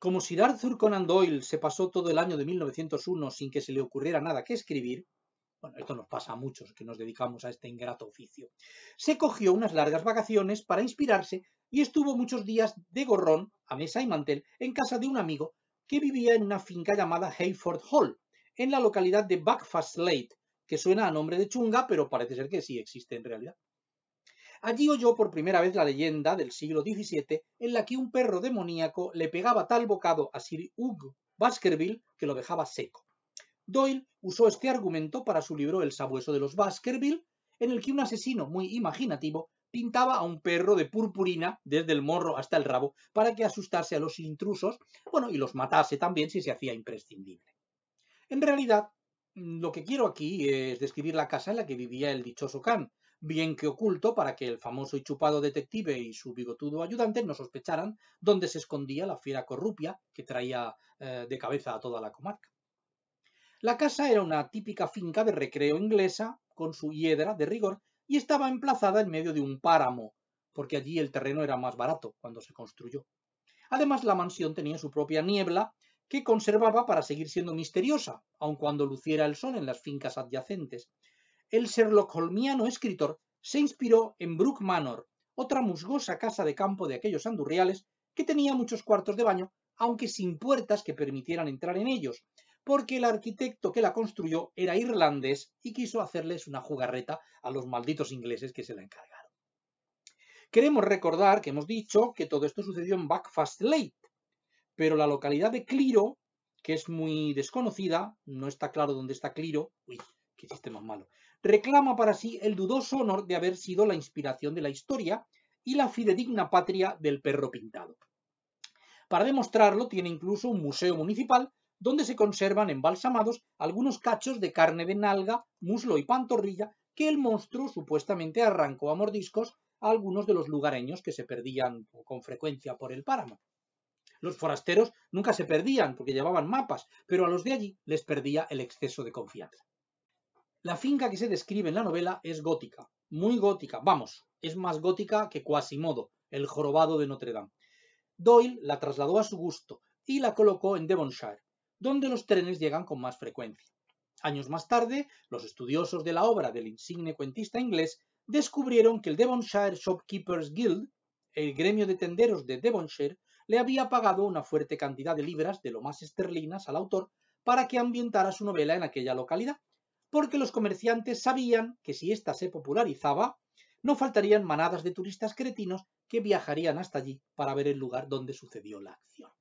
Como si Arthur Conan Doyle se pasó todo el año de 1901 sin que se le ocurriera nada que escribir, bueno, esto nos pasa a muchos que nos dedicamos a este ingrato oficio, se cogió unas largas vacaciones para inspirarse y estuvo muchos días de gorrón, a mesa y mantel, en casa de un amigo que vivía en una finca llamada Hayford Hall, en la localidad de Buckfast que suena a nombre de chunga, pero parece ser que sí existe en realidad. Allí oyó por primera vez la leyenda del siglo XVII en la que un perro demoníaco le pegaba tal bocado a Sir Hugh Baskerville que lo dejaba seco. Doyle usó este argumento para su libro El sabueso de los Baskerville, en el que un asesino muy imaginativo pintaba a un perro de purpurina desde el morro hasta el rabo para que asustase a los intrusos, bueno, y los matase también si se hacía imprescindible. En realidad, lo que quiero aquí es describir la casa en la que vivía el dichoso Khan, bien que oculto para que el famoso y chupado detective y su bigotudo ayudante no sospecharan dónde se escondía la fiera corrupia que traía eh, de cabeza a toda la comarca. La casa era una típica finca de recreo inglesa, con su hiedra de rigor, y estaba emplazada en medio de un páramo, porque allí el terreno era más barato cuando se construyó. Además, la mansión tenía su propia niebla, que conservaba para seguir siendo misteriosa, aun cuando luciera el sol en las fincas adyacentes, el sherlock escritor se inspiró en Brook Manor, otra musgosa casa de campo de aquellos andurriales que tenía muchos cuartos de baño, aunque sin puertas que permitieran entrar en ellos, porque el arquitecto que la construyó era irlandés y quiso hacerles una jugarreta a los malditos ingleses que se la encargaron. Queremos recordar que hemos dicho que todo esto sucedió en Backfast Lake, pero la localidad de Cliro, que es muy desconocida, no está claro dónde está Cliro, que existe más malo. Reclama para sí el dudoso honor de haber sido la inspiración de la historia y la fidedigna patria del perro pintado. Para demostrarlo tiene incluso un museo municipal donde se conservan embalsamados algunos cachos de carne de nalga, muslo y pantorrilla que el monstruo supuestamente arrancó a mordiscos a algunos de los lugareños que se perdían con frecuencia por el páramo. Los forasteros nunca se perdían porque llevaban mapas, pero a los de allí les perdía el exceso de confianza. La finca que se describe en la novela es gótica, muy gótica, vamos, es más gótica que Quasimodo, el jorobado de Notre Dame. Doyle la trasladó a su gusto y la colocó en Devonshire, donde los trenes llegan con más frecuencia. Años más tarde, los estudiosos de la obra del insigne cuentista inglés descubrieron que el Devonshire Shopkeepers Guild, el gremio de tenderos de Devonshire, le había pagado una fuerte cantidad de libras de lo más esterlinas al autor para que ambientara su novela en aquella localidad, porque los comerciantes sabían que si ésta se popularizaba, no faltarían manadas de turistas cretinos que viajarían hasta allí para ver el lugar donde sucedió la acción.